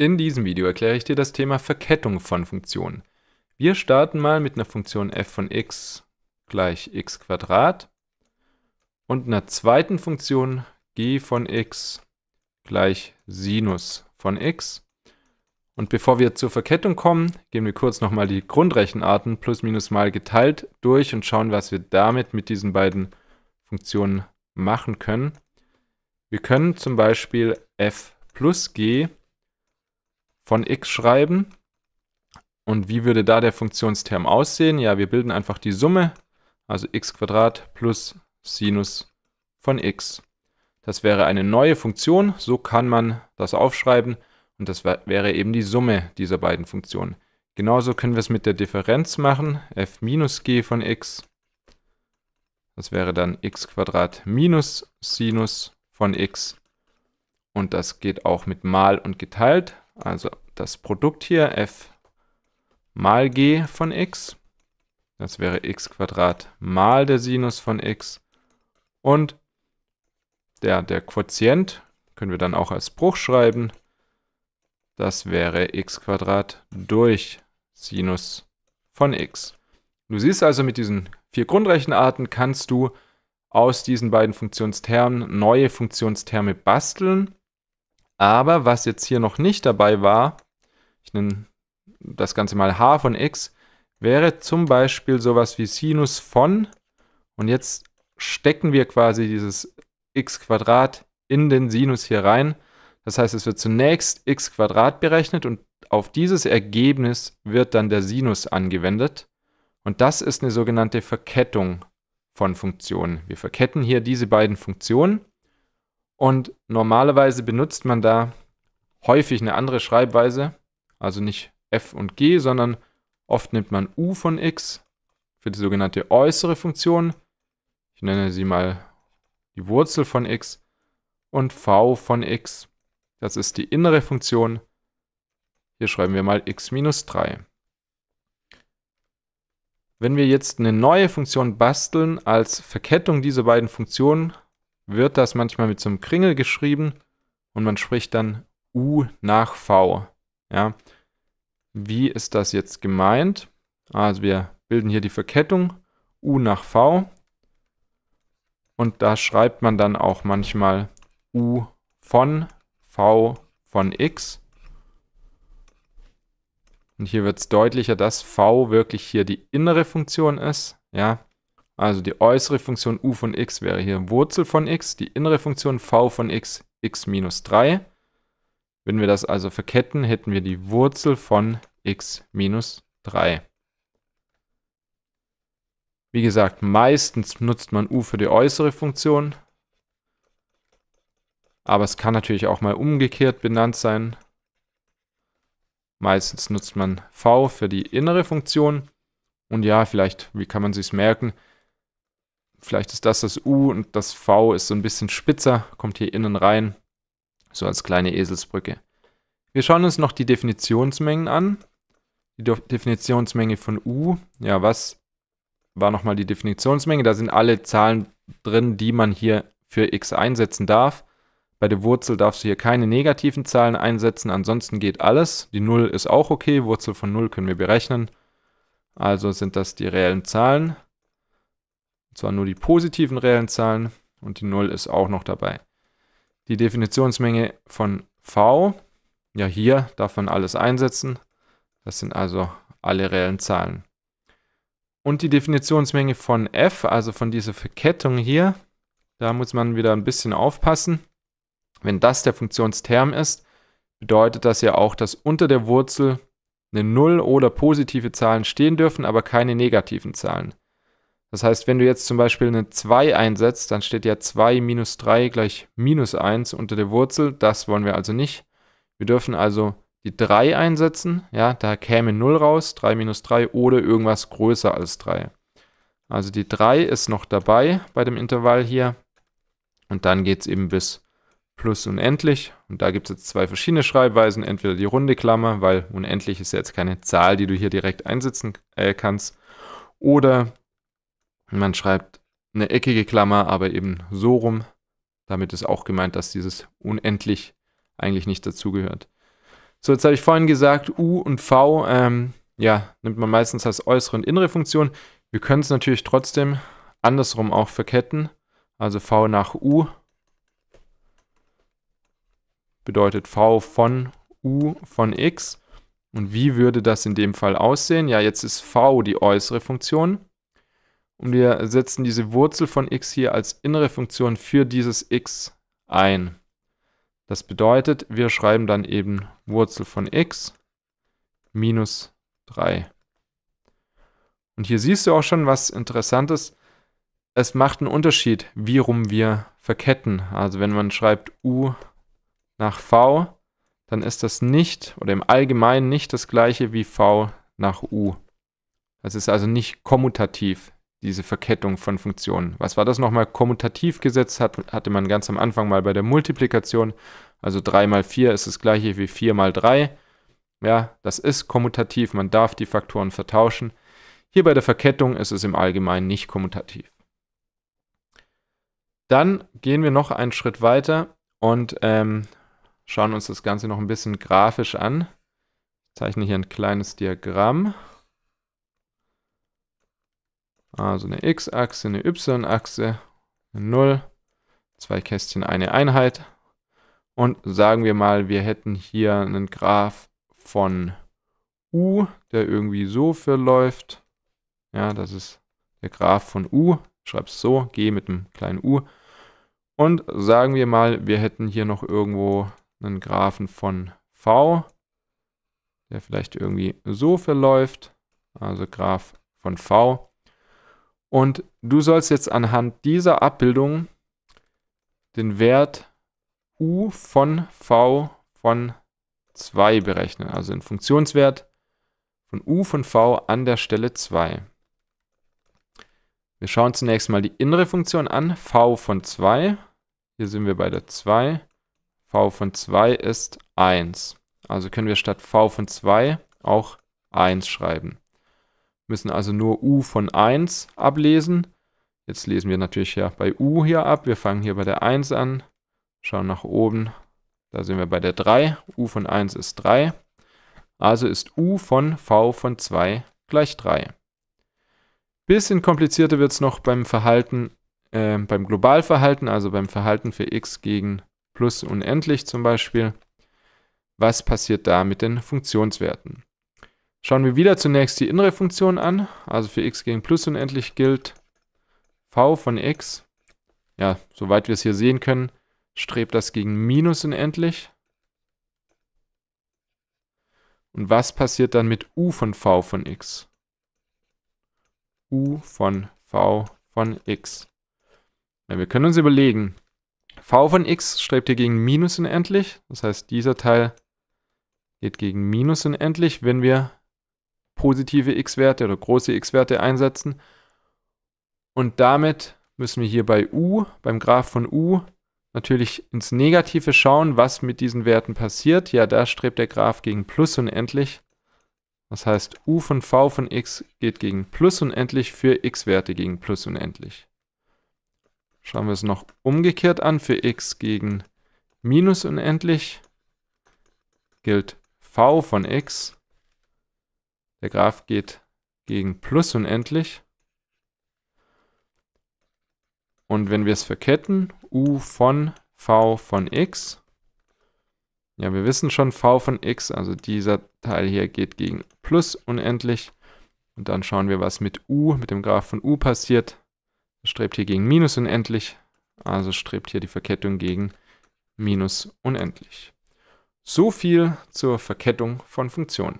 In diesem Video erkläre ich dir das Thema Verkettung von Funktionen. Wir starten mal mit einer Funktion f von x gleich x und einer zweiten Funktion g von x gleich Sinus von x. Und bevor wir zur Verkettung kommen, gehen wir kurz nochmal die Grundrechenarten plus minus mal geteilt durch und schauen, was wir damit mit diesen beiden Funktionen machen können. Wir können zum Beispiel f plus g von x schreiben. Und wie würde da der Funktionsterm aussehen? Ja, wir bilden einfach die Summe, also x plus Sinus von x. Das wäre eine neue Funktion, so kann man das aufschreiben und das wäre eben die Summe dieser beiden Funktionen. Genauso können wir es mit der Differenz machen, f minus g von x. Das wäre dann x minus Sinus von x. Und das geht auch mit mal und geteilt. Also das Produkt hier f mal g von x. Das wäre x mal der Sinus von x. Und der, der Quotient können wir dann auch als Bruch schreiben. Das wäre x durch Sinus von x. Du siehst also, mit diesen vier Grundrechenarten kannst du aus diesen beiden Funktionstermen neue Funktionsterme basteln. Aber was jetzt hier noch nicht dabei war, ich nenne das Ganze mal h von x, wäre zum Beispiel sowas wie Sinus von, und jetzt stecken wir quasi dieses x Quadrat in den Sinus hier rein. Das heißt, es wird zunächst x Quadrat berechnet und auf dieses Ergebnis wird dann der Sinus angewendet. Und das ist eine sogenannte Verkettung von Funktionen. Wir verketten hier diese beiden Funktionen und normalerweise benutzt man da häufig eine andere Schreibweise also nicht f und g, sondern oft nimmt man u von x für die sogenannte äußere Funktion. Ich nenne sie mal die Wurzel von x und v von x. Das ist die innere Funktion. Hier schreiben wir mal x minus 3. Wenn wir jetzt eine neue Funktion basteln als Verkettung dieser beiden Funktionen, wird das manchmal mit so einem Kringel geschrieben und man spricht dann u nach v. Ja. Wie ist das jetzt gemeint? Also wir bilden hier die Verkettung U nach V und da schreibt man dann auch manchmal U von V von X. Und hier wird es deutlicher, dass V wirklich hier die innere Funktion ist. Ja, also die äußere Funktion U von X wäre hier Wurzel von X, die innere Funktion V von X, X minus 3. Wenn wir das also verketten, hätten wir die Wurzel von x minus 3. Wie gesagt, meistens nutzt man u für die äußere Funktion. Aber es kann natürlich auch mal umgekehrt benannt sein. Meistens nutzt man v für die innere Funktion. Und ja, vielleicht, wie kann man sich merken? Vielleicht ist das das u und das v ist so ein bisschen spitzer, kommt hier innen rein. So als kleine Eselsbrücke. Wir schauen uns noch die Definitionsmengen an. Die Definitionsmenge von U. Ja, was war nochmal die Definitionsmenge? Da sind alle Zahlen drin, die man hier für x einsetzen darf. Bei der Wurzel darfst du hier keine negativen Zahlen einsetzen, ansonsten geht alles. Die 0 ist auch okay, Wurzel von 0 können wir berechnen. Also sind das die reellen Zahlen. Und zwar nur die positiven reellen Zahlen und die 0 ist auch noch dabei die Definitionsmenge von V. Ja, hier darf man alles einsetzen. Das sind also alle reellen Zahlen. Und die Definitionsmenge von f, also von dieser Verkettung hier, da muss man wieder ein bisschen aufpassen. Wenn das der Funktionsterm ist, bedeutet das ja auch, dass unter der Wurzel eine 0 oder positive Zahlen stehen dürfen, aber keine negativen Zahlen. Das heißt, wenn du jetzt zum Beispiel eine 2 einsetzt, dann steht ja 2 minus 3 gleich minus 1 unter der Wurzel. Das wollen wir also nicht. Wir dürfen also die 3 einsetzen. Ja, da käme 0 raus, 3 minus 3 oder irgendwas größer als 3. Also die 3 ist noch dabei bei dem Intervall hier. Und dann geht es eben bis plus unendlich. Und da gibt es jetzt zwei verschiedene Schreibweisen. Entweder die runde Klammer, weil unendlich ist jetzt keine Zahl, die du hier direkt einsetzen äh, kannst. Oder man schreibt eine eckige Klammer, aber eben so rum. Damit ist auch gemeint, dass dieses unendlich eigentlich nicht dazugehört. So, jetzt habe ich vorhin gesagt, U und V, ähm, ja, nimmt man meistens als äußere und innere Funktion. Wir können es natürlich trotzdem andersrum auch verketten. Also V nach U bedeutet V von U von X. Und wie würde das in dem Fall aussehen? Ja, jetzt ist V die äußere Funktion. Und wir setzen diese Wurzel von x hier als innere Funktion für dieses x ein. Das bedeutet, wir schreiben dann eben Wurzel von x minus 3. Und hier siehst du auch schon was Interessantes. Es macht einen Unterschied, wie rum wir verketten. Also wenn man schreibt u nach v, dann ist das nicht oder im Allgemeinen nicht das gleiche wie v nach u. Das ist also nicht kommutativ, diese Verkettung von Funktionen. Was war das nochmal? Kommutativ gesetzt hat, hatte man ganz am Anfang mal bei der Multiplikation. Also 3 mal 4 ist das gleiche wie 4 mal 3. Ja, das ist kommutativ, man darf die Faktoren vertauschen. Hier bei der Verkettung ist es im Allgemeinen nicht kommutativ. Dann gehen wir noch einen Schritt weiter und ähm, schauen uns das Ganze noch ein bisschen grafisch an. Ich zeichne hier ein kleines Diagramm. Also eine X-Achse, eine Y-Achse, eine 0, zwei Kästchen, eine Einheit. Und sagen wir mal, wir hätten hier einen Graph von U, der irgendwie so verläuft. Ja, das ist der Graph von U. Schreib's so, G mit einem kleinen U. Und sagen wir mal, wir hätten hier noch irgendwo einen Graphen von V, der vielleicht irgendwie so verläuft. Also Graph von V. Und du sollst jetzt anhand dieser Abbildung den Wert u von v von 2 berechnen, also den Funktionswert von u von v an der Stelle 2. Wir schauen zunächst mal die innere Funktion an, v von 2. Hier sind wir bei der 2. v von 2 ist 1. Also können wir statt v von 2 auch 1 schreiben müssen also nur u von 1 ablesen. Jetzt lesen wir natürlich ja bei u hier ab. Wir fangen hier bei der 1 an, schauen nach oben. Da sind wir bei der 3. u von 1 ist 3. Also ist u von v von 2 gleich 3. Bisschen komplizierter wird es noch beim Verhalten, äh, beim Globalverhalten, also beim Verhalten für x gegen plus unendlich zum Beispiel. Was passiert da mit den Funktionswerten? Schauen wir wieder zunächst die innere Funktion an. Also für x gegen plus unendlich gilt v von x. Ja, soweit wir es hier sehen können, strebt das gegen minus unendlich. Und was passiert dann mit u von v von x? u von v von x. Ja, wir können uns überlegen, v von x strebt hier gegen minus unendlich. Das heißt, dieser Teil geht gegen minus unendlich, wenn wir positive x-Werte oder große x-Werte einsetzen. Und damit müssen wir hier bei u, beim Graph von u, natürlich ins Negative schauen, was mit diesen Werten passiert. Ja, da strebt der Graph gegen plus unendlich. Das heißt, u von v von x geht gegen plus unendlich für x-Werte gegen plus unendlich. Schauen wir es noch umgekehrt an. Für x gegen minus unendlich gilt v von x der Graph geht gegen plus unendlich. Und wenn wir es verketten, u von v von x. Ja, wir wissen schon v von x, also dieser Teil hier geht gegen plus unendlich. Und dann schauen wir, was mit u, mit dem Graph von u passiert. Das strebt hier gegen minus unendlich, also strebt hier die Verkettung gegen minus unendlich. So viel zur Verkettung von Funktionen.